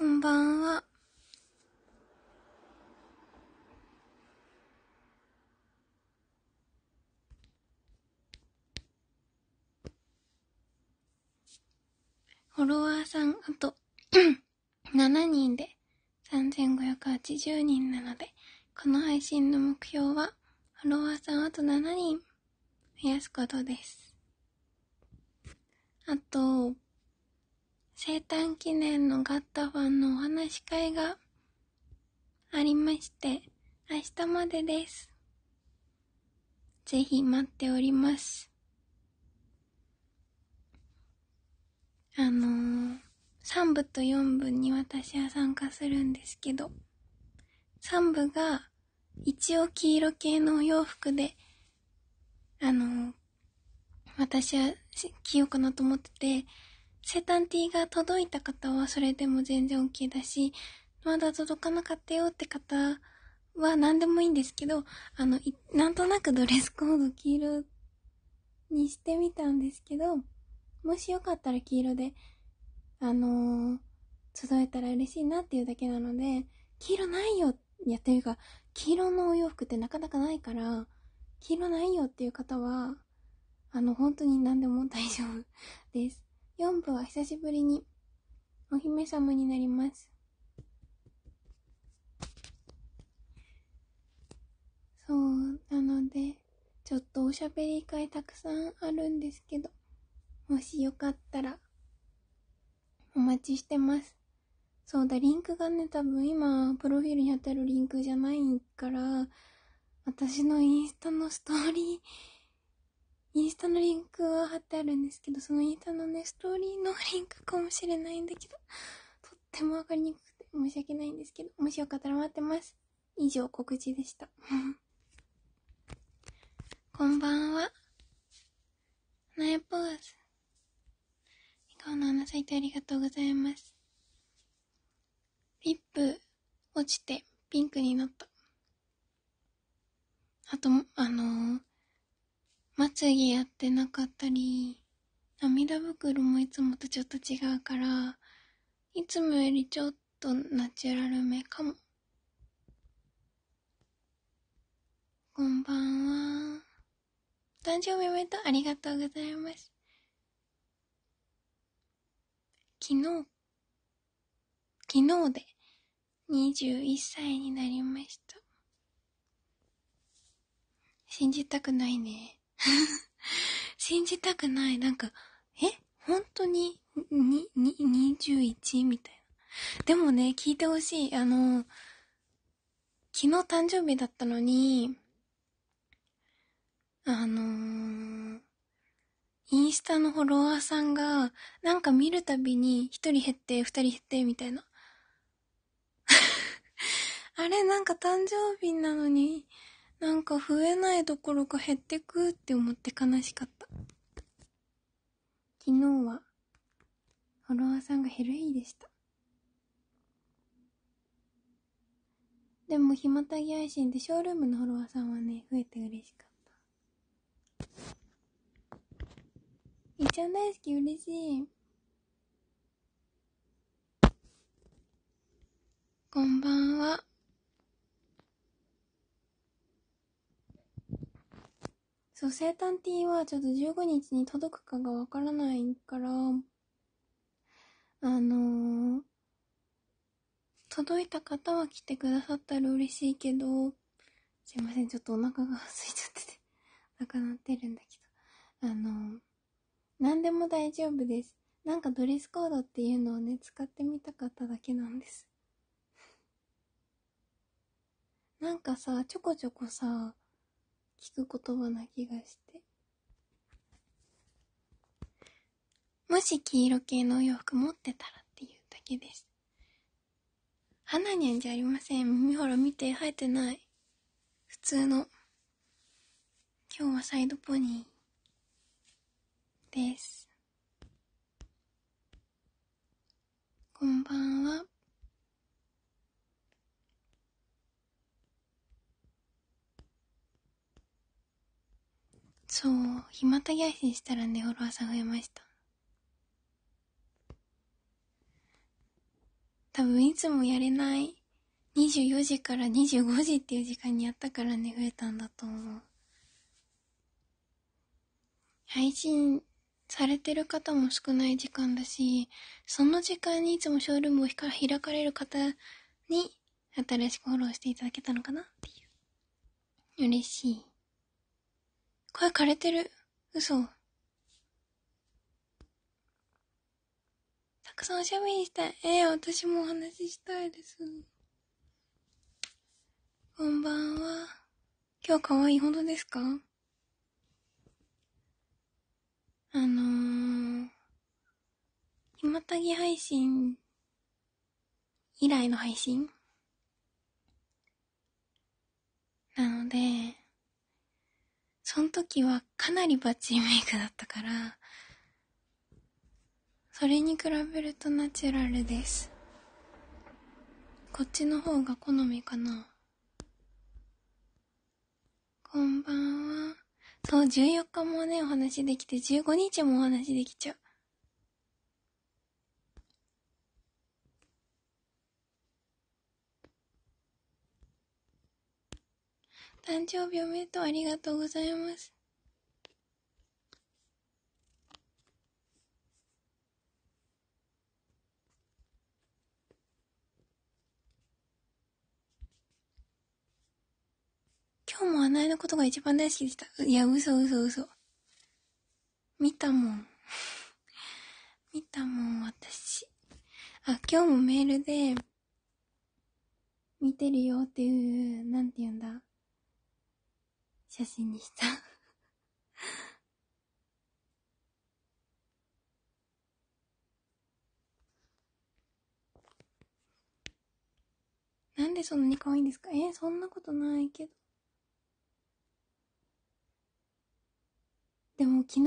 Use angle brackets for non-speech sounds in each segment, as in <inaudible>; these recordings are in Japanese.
こんばんは。フォロワーさん、あと7 <coughs> 人で3580人なので、この配信の目標は、フォロワーさんあと7人増やすことです。あと、生誕記念のガッタファンのお話し会がありまして、明日までです。ぜひ待っております。あのー、3部と4部に私は参加するんですけど、3部が一応黄色系のお洋服で、あのー、私は清かなと思ってて、セタンティーが届いた方はそれでも全然 OK だし、まだ届かなかったよって方は何でもいいんですけど、あの、なんとなくドレスコード黄色にしてみたんですけど、もしよかったら黄色で、あのー、届いたら嬉しいなっていうだけなので、黄色ないよやってるか、黄色のお洋服ってなかなかないから、黄色ないよっていう方は、あの、本当に何でも大丈夫です。4部は久しぶりにお姫様になります。そう、なので、ちょっとおしゃべり会たくさんあるんですけど、もしよかったら、お待ちしてます。そうだ、リンクがね、多分今、プロフィールに当たるリンクじゃないから、私のインスタのストーリー、インスタのリンクは貼ってあるんですけど、そのインスタのね、ストーリーのリンクかもしれないんだけど、<laughs> とってもわかりにくくて申し訳ないんですけど、もしよかったら待ってます。以上、告知でした。<laughs> こんばんは。ナヤポーズ。笑顔の穴咲いてありがとうございます。リップ落ちてピンクになった。あと、あのー、まつげやってなかったり、涙袋もいつもとちょっと違うから、いつもよりちょっとナチュラルめかも。こんばんは。誕生日おめでとうありがとうございます。昨日、昨日で21歳になりました。信じたくないね。<laughs> 信じたくない。なんか、え本当に、に、に、21? みたいな。でもね、聞いてほしい。あの、昨日誕生日だったのに、あのー、インスタのフォロワーさんが、なんか見るたびに、一人減って、二人減って、みたいな。<laughs> あれ、なんか誕生日なのに、なんか増えないどころか減ってくって思って悲しかった。昨日は、フォロワーさんが減る日でした。でも、ひまたぎ配信でショールームのフォロワーさんはね、増えて嬉しかった。いっちゃん大好き嬉しい。こんばんそう、生誕ティーはちょっと15日に届くかがわからないから、あのー、届いた方は来てくださったら嬉しいけど、すいません、ちょっとお腹が空いちゃってて、なくなってるんだけど、あのー、何でも大丈夫です。なんかドレスコードっていうのをね、使ってみたかっただけなんです。なんかさ、ちょこちょこさ、聞く言葉な気がして。もし黄色系のお洋服持ってたらっていうだけです。花にゃんじゃありません。耳ほら見て、生えてない。普通の。今日はサイドポニーです。こんばんは。そう、暇たぎ足にしたらね、フォロワーさん増えました。多分いつもやれない24時から25時っていう時間にやったからね、増えたんだと思う。配信されてる方も少ない時間だし、その時間にいつもショールームを開かれる方に新しくフォローしていただけたのかなっていう。嬉しい。声枯れてる。嘘。たくさんおしゃべりしたい。ええー、私もお話ししたいです。こんばんは。今日可愛いほどですかあのー、ひまたぎ配信以来の配信なので、その時はかなりバッチリメイクだったから、それに比べるとナチュラルです。こっちの方が好みかな。こんばんは。そう、14日もね、お話できて、15日もお話できちゃう。誕生日おめでとうありがとうございます。今日もあないのことが一番大好きでした。いや、嘘嘘嘘。見たもん。<laughs> 見たもん、私。あ、今日もメールで、見てるよっていう、なんて言うんだ。写真にした <laughs> なんでそんなに可愛いんですかえそんなことないけど。でも昨日、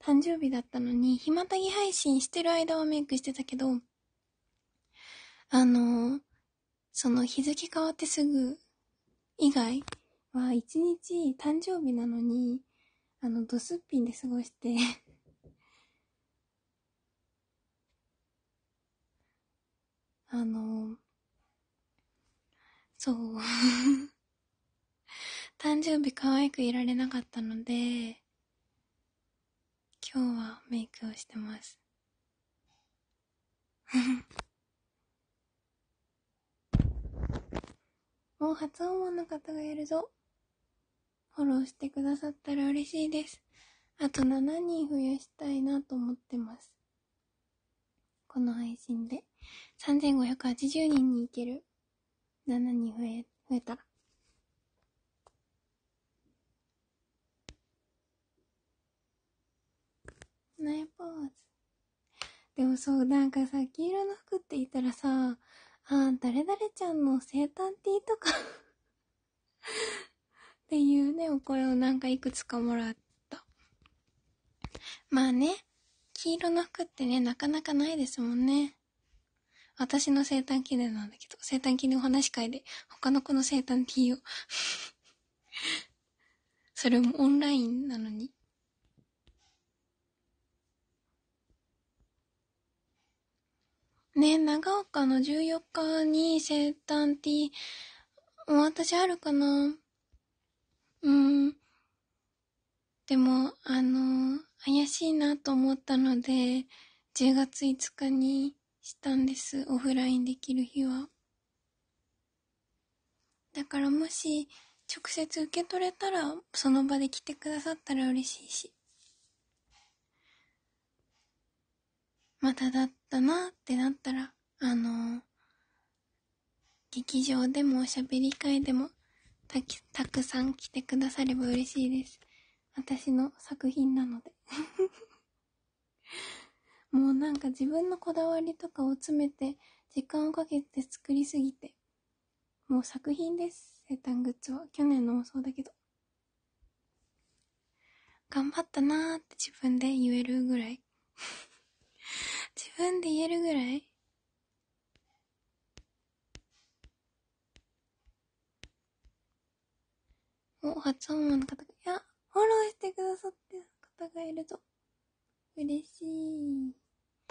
誕生日だったのに、ひまたぎ配信してる間はメイクしてたけど、あのー、その日付変わってすぐ以外は一日誕生日なのに、あの、ドスッピンで過ごして <laughs> あの、そう <laughs> 誕生日可愛くいられなかったので、今日はメイクをしてます <laughs> もう発音音の方がいるぞ。フォローしてくださったら嬉しいです。あと7人増やしたいなと思ってます。この配信で3580人にいける7人増え、増えたら。ナイポーズ。でもそう、なんかさ、黄色の服って言ったらさ、ああ、誰々ちゃんの生誕ティーとかっていうね、お声をなんかいくつかもらった。まあね、黄色の服ってね、なかなかないですもんね。私の生誕記念なんだけど、生誕記念お話会で、他の子の生誕 T を <laughs> それもオンラインなのに。ね、長岡の14日に生誕 T、私あるかなうん。でも、あの、怪しいなと思ったので、10月5日にしたんです。オフラインできる日は。だからもし、直接受け取れたら、その場で来てくださったら嬉しいし。まただったなってなったら、あの、劇場でもおしゃべり会でもたき、たくさん来てくだされば嬉しいです。私の作品なので <laughs> もうなんか自分のこだわりとかを詰めて、時間をかけて作りすぎて、もう作品です。生誕グッズは。去年のもそうだけど。頑張ったなーって自分で言えるぐらい <laughs> 自分で言えるぐらい初音の方が、いや、フォローしてくださってる方がいると、嬉しい。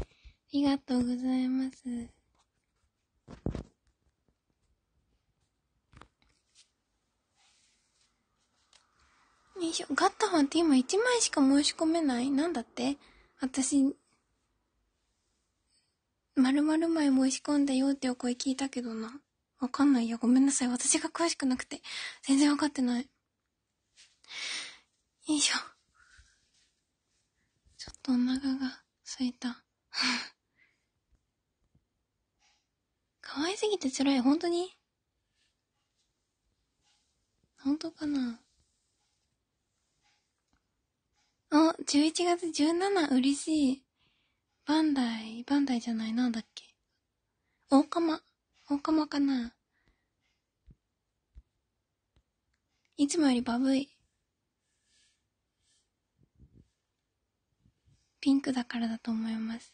ありがとうございます。よいしょ。ガッタファンって今1枚しか申し込めないなんだって私、丸々枚申し込んだよってお声聞いたけどな。わかんないや。ごめんなさい。私が詳しくなくて。全然わかってない。よいしょ。ちょっとお腹が空いた。<laughs> 可愛すぎて辛い、本当に本当かなお、11月17、嬉しい。バンダイ、バンダイじゃない、なんだっけ。大釜、大釜かな。いつもよりバブい。クだからだと思います。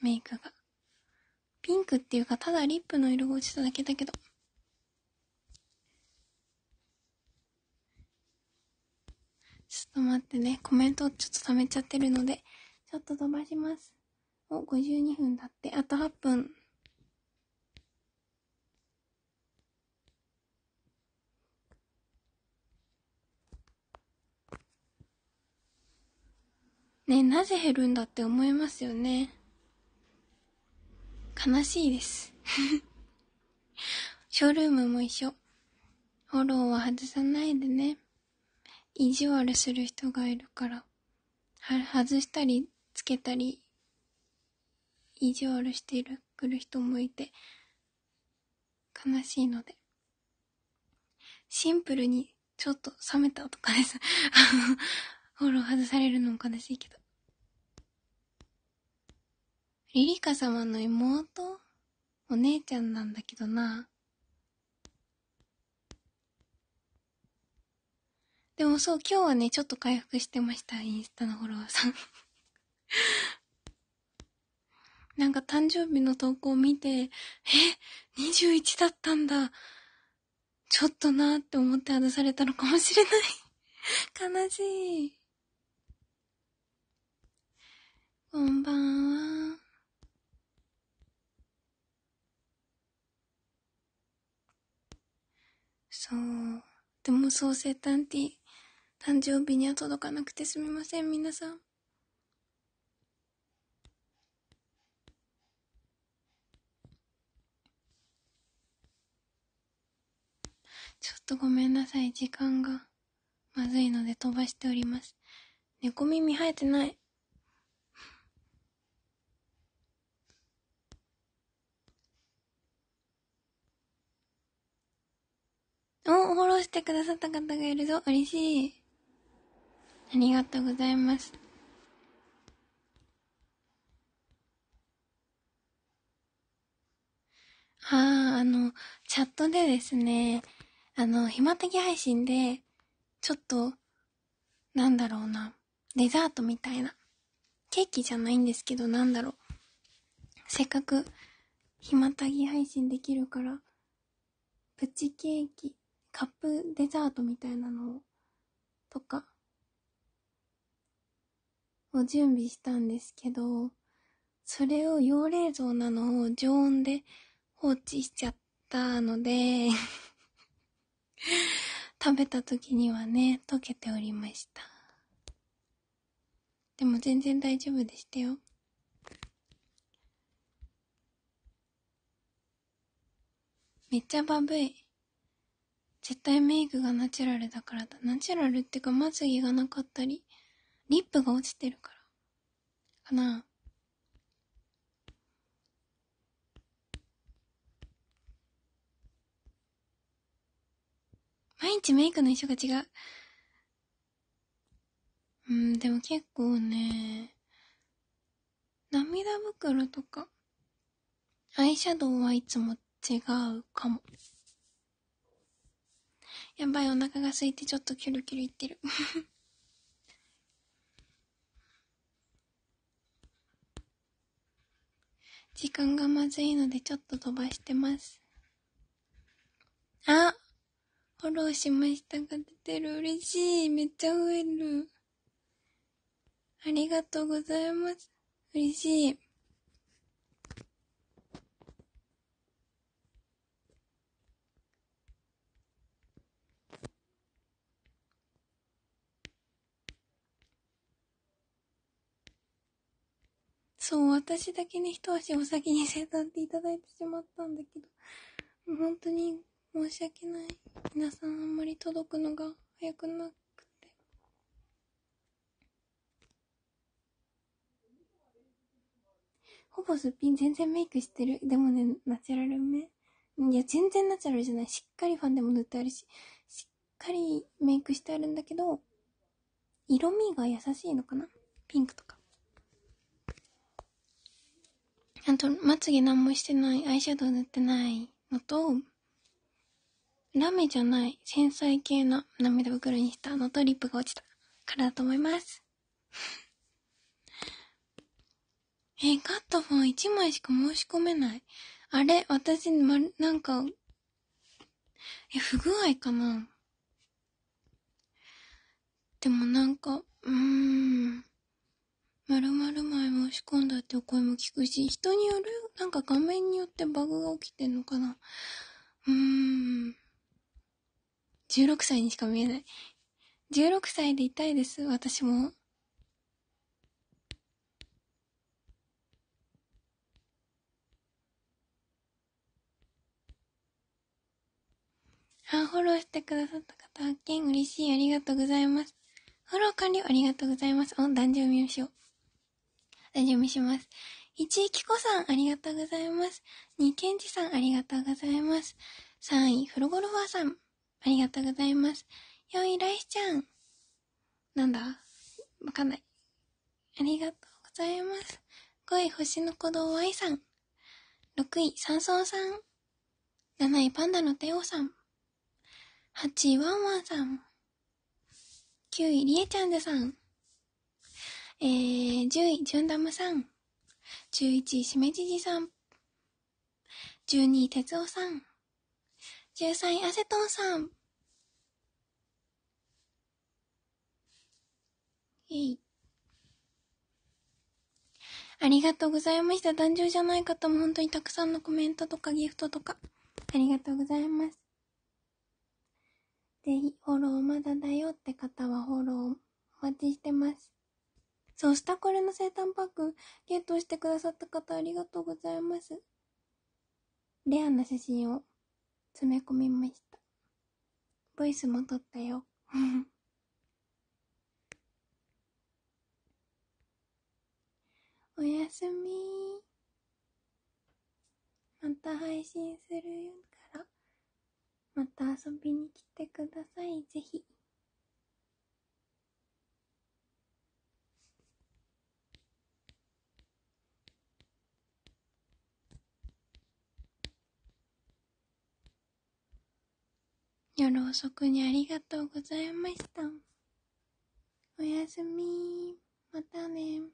メイクが。ピンクっていうか、ただリップの色が落ちただけだけど。ちょっと待ってね。コメントちょっと溜めちゃってるので、ちょっと飛ばします。お、52分だって。あと8分ねなぜ減るんだって思いますよね。悲しいです。<laughs> ショールームも一緒。フォローは外さないでね。意地悪する人がいるから。は外したり、つけたり、意地悪してる、くる人もいて、悲しいので。シンプルに、ちょっと冷めたとかです。<laughs> フォロー外されるのも悲しいけど。リリカ様の妹お姉ちゃんなんだけどな。でもそう、今日はね、ちょっと回復してました、インスタのフォロワーさん <laughs> なんか誕生日の投稿を見て、え ?21 だったんだ。ちょっとなーって思って外されたのかもしれない悲しい。こんばんは。そう。でもそう、生誕ティ誕生日には届かなくてすみません、皆さん。ちょっとごめんなさい、時間がまずいので飛ばしております。猫耳生えてない。お、フォローしてくださった方がいるぞ。嬉しい。ありがとうございます。ああ、あの、チャットでですね、あの、ひまたぎ配信で、ちょっと、なんだろうな、デザートみたいな。ケーキじゃないんですけど、なんだろう。せっかく、ひまたぎ配信できるから、プチケーキカップデザートみたいなのとかを準備したんですけど、それを用冷蔵なのを常温で放置しちゃったので <laughs> 食べた時にはね、溶けておりました。でも全然大丈夫でしたよ。めっちゃバブい。絶対メイクがナチュラルだからだ。ナチュラルってか、まつげがなかったり、リップが落ちてるから。かな毎日メイクの衣装が違う。うん、でも結構ね、涙袋とか、アイシャドウはいつも違うかも。やばい、お腹が空いてちょっとキュルキュルいってる。<laughs> 時間がまずいのでちょっと飛ばしてます。あフォローしましたが出てる。嬉しい。めっちゃ増える。ありがとうございます。嬉しい。そう、私だけね、一足お先にせざっていただいてしまったんだけど、本当に申し訳ない。皆さんあんまり届くのが早くなくて。ほぼすっぴん全然メイクしてる。でもね、ナチュラルめ。いや、全然ナチュラルじゃない。しっかりファンでも塗ってあるし、しっかりメイクしてあるんだけど、色味が優しいのかなピンクとか。あとまつげ何もしてない、アイシャドウ塗ってないのと、ラメじゃない、繊細系の涙袋にしたのとリップが落ちたからだと思います。<laughs> え、カットフォン1枚しか申し込めない。あれ私、ま、なんか、え、不具合かなも聞くし、人によるなんか画面によってバグが起きてんのかなうーん。16歳にしか見えない。16歳でいたいです、私も。あ、フォローしてくださった方、発見嬉しい。ありがとうございます。フォロー完了ありがとうございます。お、誕生日をしょう。誕生日します。1位、キコさん、ありがとうございます。2位、ケンジさん、ありがとうございます。3位、フロゴルファーさん、ありがとうございます。4位、ライスちゃん。なんだわかんない。ありがとうございます。5位、星の子供愛さん。6位、サンソンさん。7位、パンダのテオさん。8位、ワンワンさん。9位、りえちゃんでさん。えー、10位、ジュンダムさん。11位しめじじさん。12位てつおさん。13位あせとんさん。えい。ありがとうございました。壇上じゃない方も本当にたくさんのコメントとかギフトとか、ありがとうございます。ぜひ、フォローまだだよって方はフォローお待ちしてます。そう、下これの生誕パックゲットしてくださった方ありがとうございます。レアな写真を詰め込みました。ボイスも撮ったよ。<laughs> おやすみまた配信するから、また遊びに来てください、ぜひ。夜遅くにありがとうございました。おやすみ。またね。